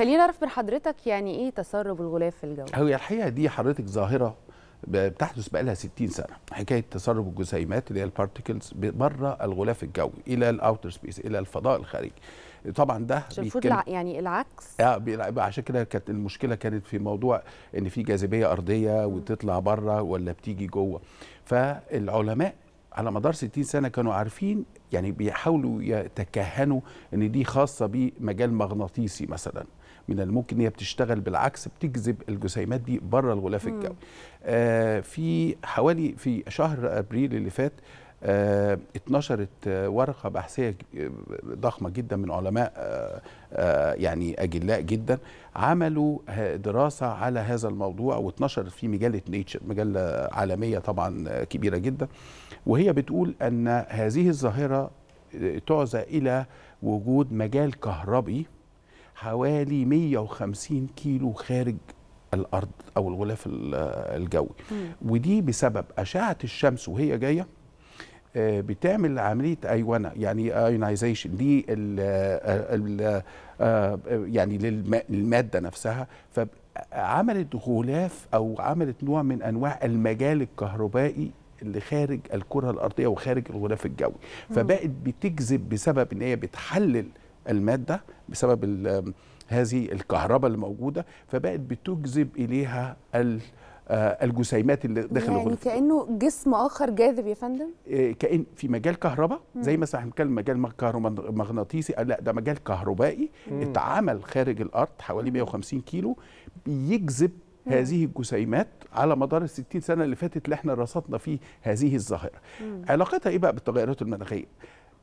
خلينا نعرف من حضرتك يعني ايه تسرب الغلاف الجوي هو الحقيقه دي حضرتك ظاهره بتحدث بقى لها 60 سنه حكايه تسرب الجسيمات اللي هي البارتيكلز بره الغلاف الجوي الى الاوتر سبيس الى الفضاء الخارجي طبعا ده المفروض بيتكلم... يعني العكس اه عشان كده كانت المشكله كانت في موضوع ان في جاذبيه ارضيه وتطلع بره ولا بتيجي جوه فالعلماء على مدار 60 سنه كانوا عارفين يعني بيحاولوا يتكهنوا ان دي خاصه بمجال مغناطيسي مثلا من الممكن ان هي بتشتغل بالعكس بتجذب الجسيمات دي بره الغلاف الجوي آه في حوالي في شهر ابريل اللي فات آه، اتنشرت آه، ورقه بحثيه آه، ضخمه جدا من علماء آه،, آه، يعني اجلاء جدا عملوا دراسه على هذا الموضوع واتنشرت في مجله نيتشر مجله عالميه طبعا آه، كبيره جدا وهي بتقول ان هذه الظاهره تعزى الى وجود مجال كهربي حوالي 150 كيلو خارج الارض او الغلاف الجوي مم. ودي بسبب اشعه الشمس وهي جايه آه، بتعمل عمليه ايونه يعني ايونايزيشن دي الـ آه، الـ آه، يعني للماده نفسها فعملت غلاف او عملت نوع من انواع المجال الكهربائي اللي خارج الكره الارضيه وخارج الغلاف الجوي فبقت بتجذب بسبب ان هي بتحلل الماده بسبب هذه الكهرباء اللي موجوده فبقت بتجذب اليها آه، الجسيمات اللي داخل يعني الغرفه كانه جسم اخر جاذب يا فندم آه، كان في مجال كهرباء زي مثلا بنتكلم مجال كهرومغناطيسي آه، لا ده مجال كهربائي مم. اتعمل خارج الارض حوالي 150 كيلو بيجذب هذه الجسيمات على مدار ال 60 سنه اللي فاتت اللي احنا رصدنا فيه هذه الظاهره علاقتها ايه بقى بالتغيرات المناخيه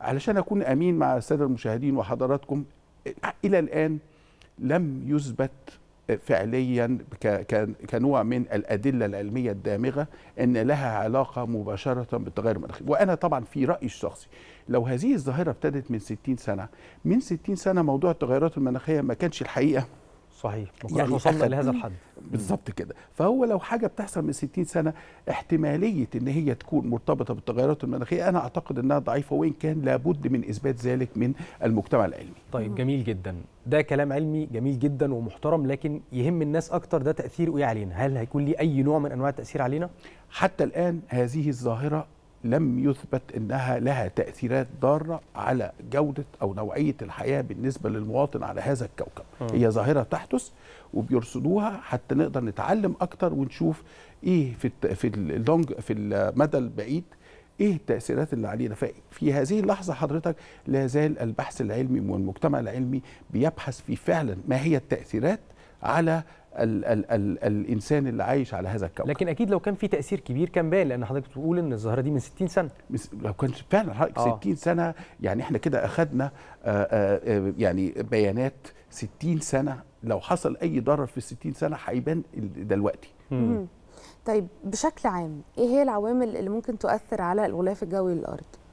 علشان اكون امين مع الساده المشاهدين وحضراتكم الى الان لم يثبت فعليا كنوع من الادله العلميه الدامغه ان لها علاقه مباشره بالتغير المناخي وانا طبعا في رايي الشخصي لو هذه الظاهره ابتدت من 60 سنه من 60 سنه موضوع التغيرات المناخيه ما كانش الحقيقه صحيح ما يعني وصلنا لهذا الحد بالظبط كده فهو لو حاجه بتحصل من 60 سنه احتماليه ان هي تكون مرتبطه بالتغيرات المناخيه انا اعتقد انها ضعيفه وان كان لابد من اثبات ذلك من المجتمع العلمي طيب جميل جدا ده كلام علمي جميل جدا ومحترم لكن يهم الناس اكتر ده تاثيره ايه علينا هل هيكون لي اي نوع من انواع التاثير علينا حتى الان هذه الظاهره لم يثبت انها لها تاثيرات ضاره على جوده او نوعيه الحياه بالنسبه للمواطن على هذا الكوكب آه. هي ظاهره تحدث وبيرصدوها حتى نقدر نتعلم اكتر ونشوف ايه في الت... في اللونج في المدى البعيد ايه التاثيرات اللي علينا ففي هذه اللحظه حضرتك لا زال البحث العلمي والمجتمع العلمي بيبحث في فعلا ما هي التاثيرات على الـ الـ الـ الانسان اللي عايش على هذا الكوكب لكن اكيد لو كان في تاثير كبير كان بان لان حضرتك بتقول ان الظاهره دي من 60 سنه لو كان فعلا حضرتك 60 آه. سنه يعني احنا كده اخذنا آه، آه، يعني بيانات 60 سنه لو حصل اي ضرر في 60 سنه هيبان دلوقتي طيب بشكل عام ايه هي العوامل اللي ممكن تؤثر على الغلاف الجوي للارض